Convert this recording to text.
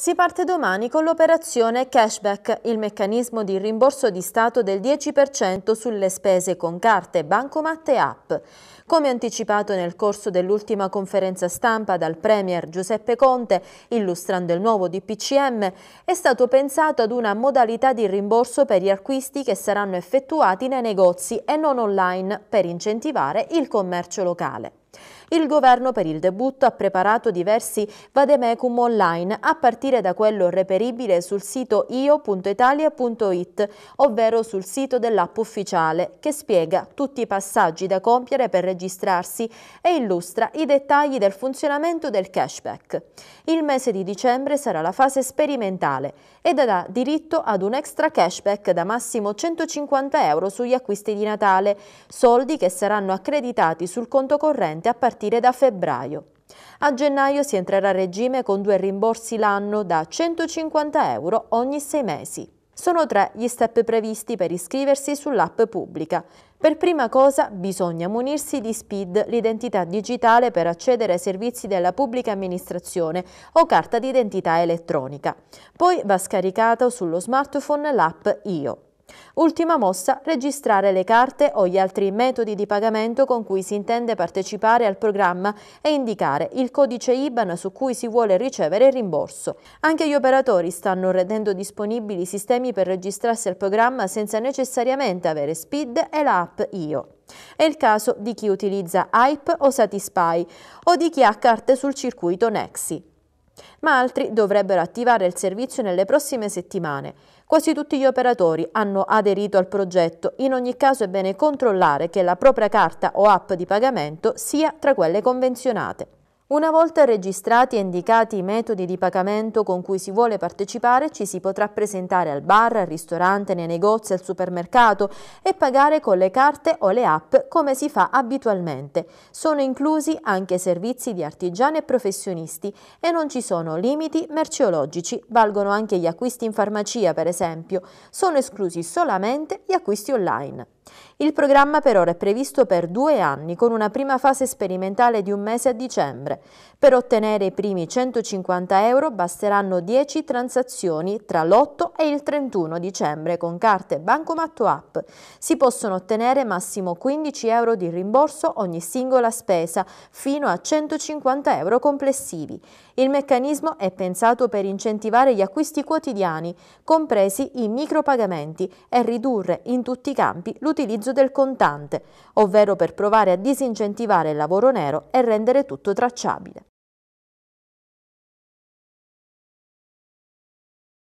Si parte domani con l'operazione cashback, il meccanismo di rimborso di Stato del 10% sulle spese con carte, bancomat e app. Come anticipato nel corso dell'ultima conferenza stampa dal Premier Giuseppe Conte, illustrando il nuovo DPCM, è stato pensato ad una modalità di rimborso per gli acquisti che saranno effettuati nei negozi e non online per incentivare il commercio locale il governo per il debutto ha preparato diversi vademecum online, a partire da quello reperibile sul sito io.italia.it, ovvero sul sito dell'app ufficiale, che spiega tutti i passaggi da compiere per registrarsi e illustra i dettagli del funzionamento del cashback. Il mese di dicembre sarà la fase sperimentale e darà diritto ad un extra cashback da massimo 150 euro sugli acquisti di Natale, soldi che saranno accreditati sul conto corrente a partire partire da febbraio. A gennaio si entrerà a regime con due rimborsi l'anno da 150 euro ogni sei mesi. Sono tre gli step previsti per iscriversi sull'app pubblica. Per prima cosa bisogna munirsi di SPID, l'identità digitale per accedere ai servizi della pubblica amministrazione o carta d'identità elettronica. Poi va scaricata sullo smartphone l'app IO. Ultima mossa, registrare le carte o gli altri metodi di pagamento con cui si intende partecipare al programma e indicare il codice IBAN su cui si vuole ricevere il rimborso. Anche gli operatori stanno rendendo disponibili sistemi per registrarsi al programma senza necessariamente avere SPID e la app IO. È il caso di chi utilizza Hype o Satisfy o di chi ha carte sul circuito Nexi ma altri dovrebbero attivare il servizio nelle prossime settimane. Quasi tutti gli operatori hanno aderito al progetto, in ogni caso è bene controllare che la propria carta o app di pagamento sia tra quelle convenzionate. Una volta registrati e indicati i metodi di pagamento con cui si vuole partecipare, ci si potrà presentare al bar, al ristorante, nei negozi, al supermercato e pagare con le carte o le app come si fa abitualmente. Sono inclusi anche servizi di artigiani e professionisti e non ci sono limiti merceologici, valgono anche gli acquisti in farmacia per esempio. Sono esclusi solamente gli acquisti online. Il programma per ora è previsto per due anni, con una prima fase sperimentale di un mese a dicembre. Per ottenere i primi 150 euro basteranno 10 transazioni tra l'8 e il 31 dicembre con carte Bancomat o app. Si possono ottenere massimo 15 euro di rimborso ogni singola spesa, fino a 150 euro complessivi. Il meccanismo è pensato per incentivare gli acquisti quotidiani, compresi i micropagamenti, e ridurre in tutti i campi l'utilizzo l'utilizzo del contante, ovvero per provare a disincentivare il lavoro nero e rendere tutto tracciabile.